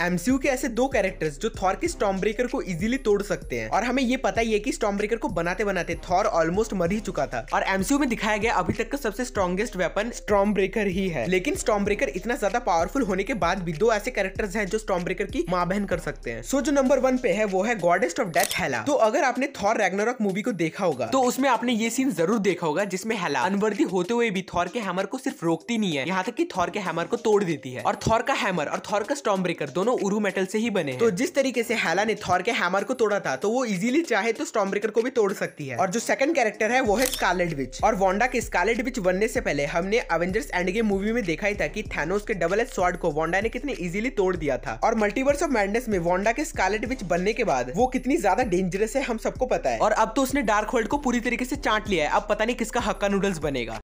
MCU के ऐसे दो कैरेक्टर्स जो थॉर के ब्रेकर को इजीली तोड़ सकते हैं और हमें ये पता ही है कि ब्रेकर को बनाते बनाते थॉर ऑलमोस्ट मर ही चुका था और एमसीयू में दिखाया गया अभी तक का सबसे स्ट्रॉन्गेस्ट वेपन स्टॉम्ब्रेकर ही है लेकिन स्टॉम्ब्रेकर इतना ज्यादा पावरफुल होने के बाद भी दो ऐसे कैरेक्टर्स है जो ब्रेकर की माँ बहन कर सकते हैं सो so, जो नंबर वन पे है वो है गॉडेस्ट ऑफ डेथ हेला तो अगर आपने थॉर रेगनोरक मूवी को देखा होगा तो उसमें आपने ये सीन जरूर देखा होगा जिसमें हेला अनवर्दी होते हुए भी थॉर के हैमर को सिर्फ रोकती नहीं है यहाँ तक की थॉर के हैमर को तोड़ देती है और थॉर का हैमर और थॉर का स्टॉम्ब्रेकर दोनों उरु मेटल से ही बने तो जिस तरीके से हैला ने थॉर के हैमर को तोड़ा था तो वो इजीली चाहे तो स्टॉम ब्रेकर को भी तोड़ सकती है और जो सेकंड कैरेक्टर है वो है स्कारलेट विच और वॉन्डा के स्कारलेट विच बनने से पहले हमने अवेंजर्स एंड गेम मूवी में देखा ही था की थैनोस के डबल एच स्वाड को वॉन्डा ने कितने इजिली तोड़ दिया था और मल्टीवर्स ऑफ मैंडनेस में वॉन्डा के स्कारलेट विच बनने के बाद वो कितनी ज्यादा डेंजरस है हम सबको पता है और अब तो उसने डार्क होल्ड को पूरी तरीके से चाट लिया है अब पता नहीं किसका हक्का नूडल्स बनेगा